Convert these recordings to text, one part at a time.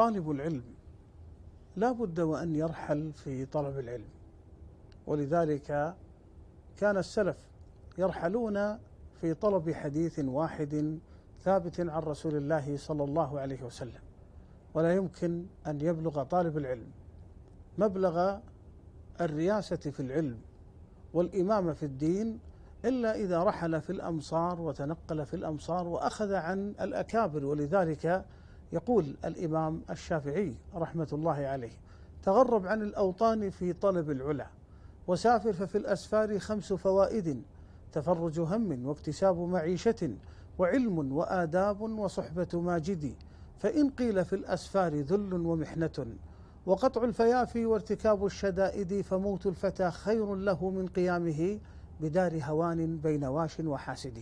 طالب العلم لا بد وأن يرحل في طلب العلم ولذلك كان السلف يرحلون في طلب حديث واحد ثابت عن رسول الله صلى الله عليه وسلم ولا يمكن أن يبلغ طالب العلم مبلغ الرياسة في العلم والإمامة في الدين إلا إذا رحل في الأمصار وتنقل في الأمصار وأخذ عن الأكابر ولذلك يقول الإمام الشافعي رحمة الله عليه تغرب عن الأوطان في طلب العلا وسافر ففي الأسفار خمس فوائد تفرج هم واكتساب معيشة وعلم وآداب وصحبة ماجد فإن قيل في الأسفار ذل ومحنة وقطع الفيافي وارتكاب الشدائد فموت الفتى خير له من قيامه بدار هوان بين واش وحاسد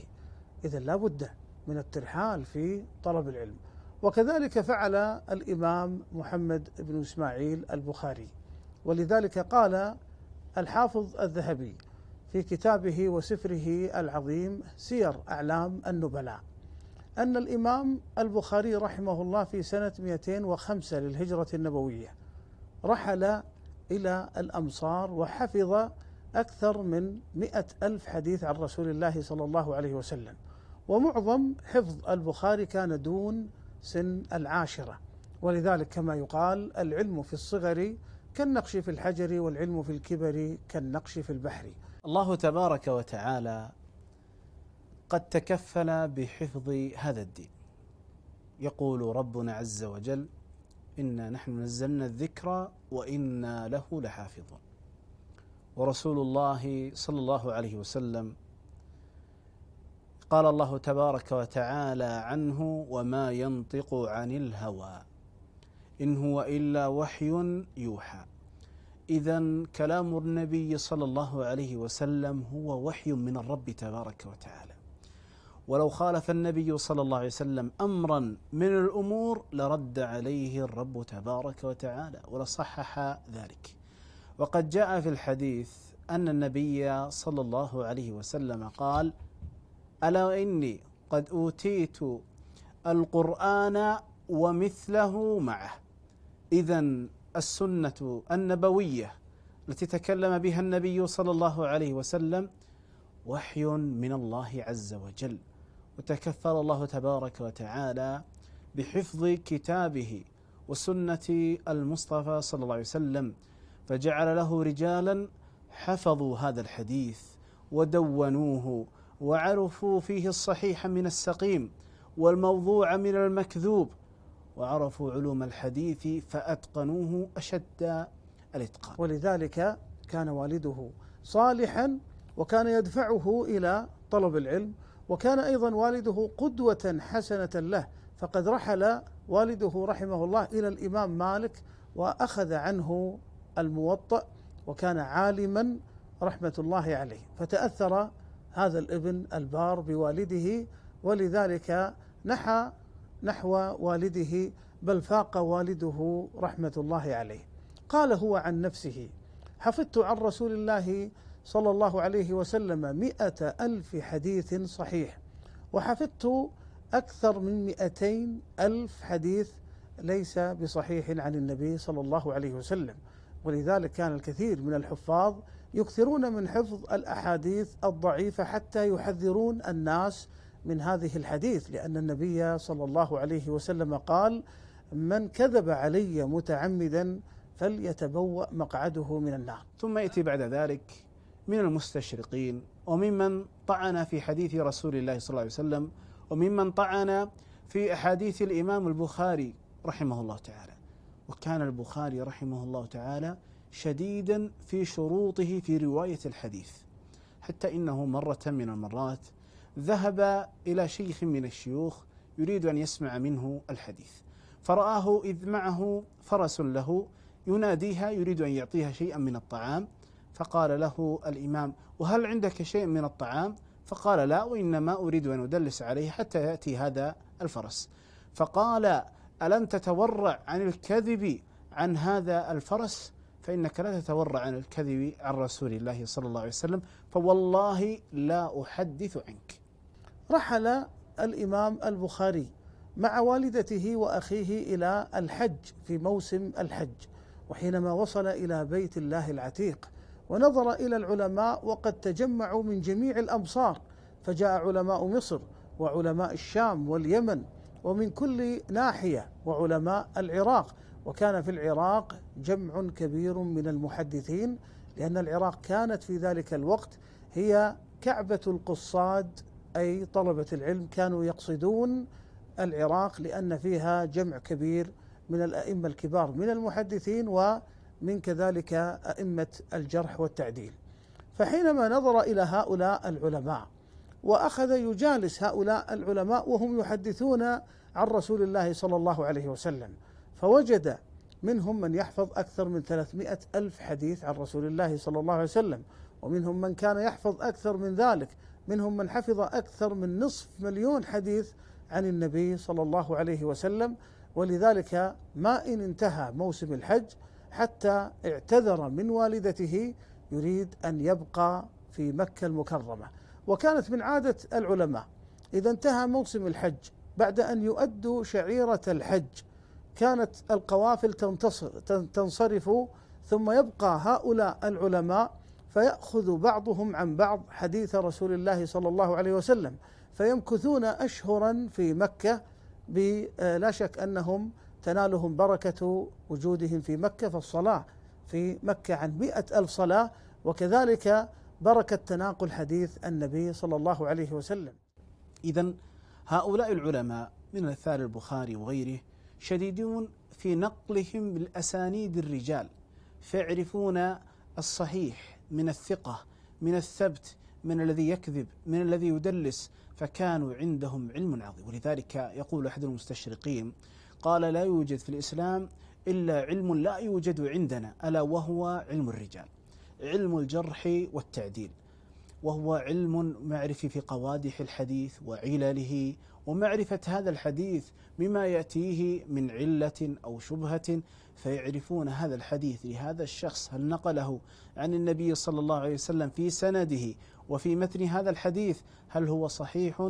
إذا لا بد من الترحال في طلب العلم وكذلك فعل الامام محمد بن اسماعيل البخاري ولذلك قال الحافظ الذهبي في كتابه وسفره العظيم سير اعلام النبلاء ان الامام البخاري رحمه الله في سنه 205 للهجره النبويه رحل الى الامصار وحفظ أكثر من مئة ألف حديث عن رسول الله صلى الله عليه وسلم ومعظم حفظ البخاري كان دون سن العاشرة ولذلك كما يقال العلم في الصغر كالنقش في الحجر والعلم في الكبر كالنقش في البحر الله تبارك وتعالى قد تكفل بحفظ هذا الدين يقول ربنا عز وجل انا نحن نزلنا الذكر وانا له لحافظون ورسول الله صلى الله عليه وسلم قال الله تبارك وتعالى عنه وما ينطق عن الهوى إن هو إلا وحي يوحى إذا كلام النبي صلى الله عليه وسلم هو وحي من الرب تبارك وتعالى ولو خالف النبي صلى الله عليه وسلم أمرا من الأمور لرد عليه الرب تبارك وتعالى ولصحح ذلك وقد جاء في الحديث أن النبي صلى الله عليه وسلم قال: ألا إني قد أوتيت القرآن ومثله معه إذا السنة النبوية التي تكلم بها النبي صلى الله عليه وسلم وحي من الله عز وجل وتكفل الله تبارك وتعالى بحفظ كتابه وسنة المصطفى صلى الله عليه وسلم فجعل له رجالا حفظوا هذا الحديث ودونوه وعرفوا فيه الصحيح من السقيم والموضوع من المكذوب وعرفوا علوم الحديث فأتقنوه أشد الإتقان ولذلك كان والده صالحا وكان يدفعه إلى طلب العلم وكان أيضا والده قدوة حسنة له فقد رحل والده رحمه الله إلى الإمام مالك وأخذ عنه الموطأ وكان عالما رحمة الله عليه فتأثر هذا الابن البار بوالده ولذلك نحى نحو والده بل فاق والده رحمه الله عليه قال هو عن نفسه حفظت عن رسول الله صلى الله عليه وسلم مئة ألف حديث صحيح وحفظت أكثر من مئتين ألف حديث ليس بصحيح عن النبي صلى الله عليه وسلم ولذلك كان الكثير من الحفاظ يكثرون من حفظ الاحاديث الضعيفه حتى يحذرون الناس من هذه الحديث لان النبي صلى الله عليه وسلم قال: من كذب علي متعمدا فليتبوأ مقعده من النار. ثم ياتي بعد ذلك من المستشرقين وممن طعن في حديث رسول الله صلى الله عليه وسلم وممن طعن في احاديث الامام البخاري رحمه الله تعالى. وكان البخاري رحمه الله تعالى شديدا في شروطه في روايه الحديث حتى انه مره من المرات ذهب الى شيخ من الشيوخ يريد ان يسمع منه الحديث فرآه إذ معه فرس له يناديها يريد أن يعطيها شيئا من الطعام فقال له الإمام وهل عندك شيء من الطعام فقال لا وإنما أريد أن أدلس عليه حتى يأتي هذا الفرس فقال ألم تتورع عن الكذب عن هذا الفرس فإنك لا تتورع عن الكذب عن رسول الله صلى الله عليه وسلم فوالله لا أحدث عنك رحل الإمام البخاري مع والدته وأخيه إلى الحج في موسم الحج وحينما وصل إلى بيت الله العتيق ونظر إلى العلماء وقد تجمعوا من جميع الأمصار فجاء علماء مصر وعلماء الشام واليمن ومن كل ناحيه وعلماء العراق وكان في العراق جمع كبير من المحدثين لان العراق كانت في ذلك الوقت هي كعبه القصاد اي طلبه العلم كانوا يقصدون العراق لان فيها جمع كبير من الائمه الكبار من المحدثين ومن كذلك ائمه الجرح والتعديل فحينما نظر الى هؤلاء العلماء واخذ يجالس هؤلاء العلماء وهم يحدثون عن رسول الله صلى الله عليه وسلم فوجد منهم من يحفظ أكثر من 300 ألف حديث عن رسول الله صلى الله عليه وسلم ومنهم من كان يحفظ أكثر من ذلك منهم من حفظ أكثر من نصف مليون حديث عن النبي صلى الله عليه وسلم ولذلك ما إن انتهى موسم الحج حتى اعتذر من والدته يريد أن يبقى في مكة المكرمة وكانت من عادة العلماء إذا انتهى موسم الحج بعد أن يؤدوا شعيرة الحج كانت القوافل تنتصر تنصرف ثم يبقى هؤلاء العلماء فيأخذ بعضهم عن بعض حديث رسول الله صلى الله عليه وسلم فيمكثون أشهرا في مكة لا شك أنهم تنالهم بركة وجودهم في مكة فالصلاة في مكة عن مئة ألف صلاة وكذلك بركة تناقل حديث النبي صلى الله عليه وسلم إذا هؤلاء العلماء من الثار البخاري وغيره شديدون في نقلهم بالأسانيد الرجال فيعرفون الصحيح من الثقة من الثبت من الذي يكذب من الذي يدلس فكانوا عندهم علم عظيم ولذلك يقول أحد المستشرقين قال لا يوجد في الإسلام إلا علم لا يوجد عندنا ألا وهو علم الرجال علم الجرح والتعديل وهو علم معرفي في قوادح الحديث وعلله ومعرفة هذا الحديث مما يأتيه من علة أو شبهة فيعرفون هذا الحديث لهذا الشخص هل نقله عن النبي صلى الله عليه وسلم في سنده وفي متن هذا الحديث هل هو صحيح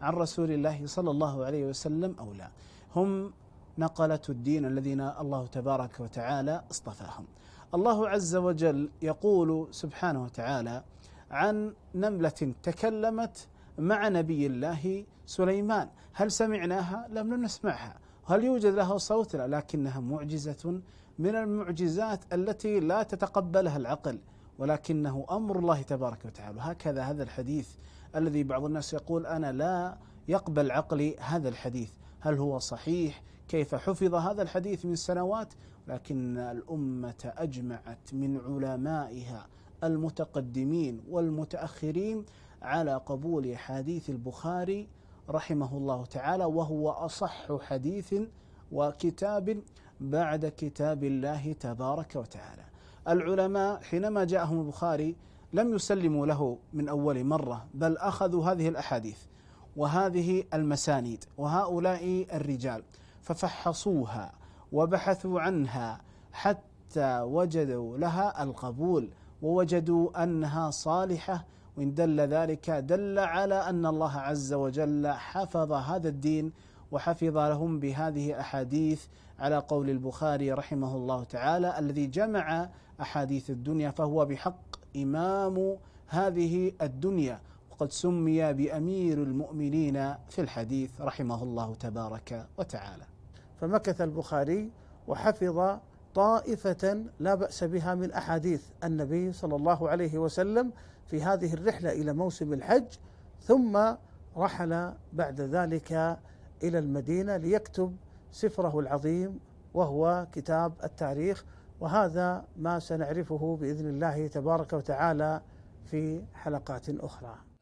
عن رسول الله صلى الله عليه وسلم أو لا هم نقلة الدين الذين الله تبارك وتعالى اصطفاهم الله عز وجل يقول سبحانه وتعالى عن نملة تكلمت مع نبي الله سليمان هل سمعناها؟ لم لم نسمعها هل يوجد لها صوت؟ لا لكنها معجزة من المعجزات التي لا تتقبلها العقل ولكنه امر الله تبارك وتعالى هكذا هذا الحديث الذي بعض الناس يقول انا لا يقبل عقلي هذا الحديث هل هو صحيح كيف حفظ هذا الحديث من سنوات لكن الأمة أجمعت من علمائها المتقدمين والمتأخرين على قبول حديث البخاري رحمه الله تعالى وهو أصح حديث وكتاب بعد كتاب الله تبارك وتعالى العلماء حينما جاءهم البخاري لم يسلموا له من أول مرة بل أخذوا هذه الأحاديث وهذه المسانيد وهؤلاء الرجال ففحصوها وبحثوا عنها حتى وجدوا لها القبول ووجدوا انها صالحه وان دل ذلك دل على ان الله عز وجل حفظ هذا الدين وحفظ لهم بهذه احاديث على قول البخاري رحمه الله تعالى الذي جمع احاديث الدنيا فهو بحق امام هذه الدنيا وقد سمي بامير المؤمنين في الحديث رحمه الله تبارك وتعالى فمكث البخاري وحفظ طائفة لا بأس بها من أحاديث النبي صلى الله عليه وسلم في هذه الرحلة إلى موسم الحج ثم رحل بعد ذلك إلى المدينة ليكتب سفره العظيم وهو كتاب التاريخ وهذا ما سنعرفه بإذن الله تبارك وتعالى في حلقات أخرى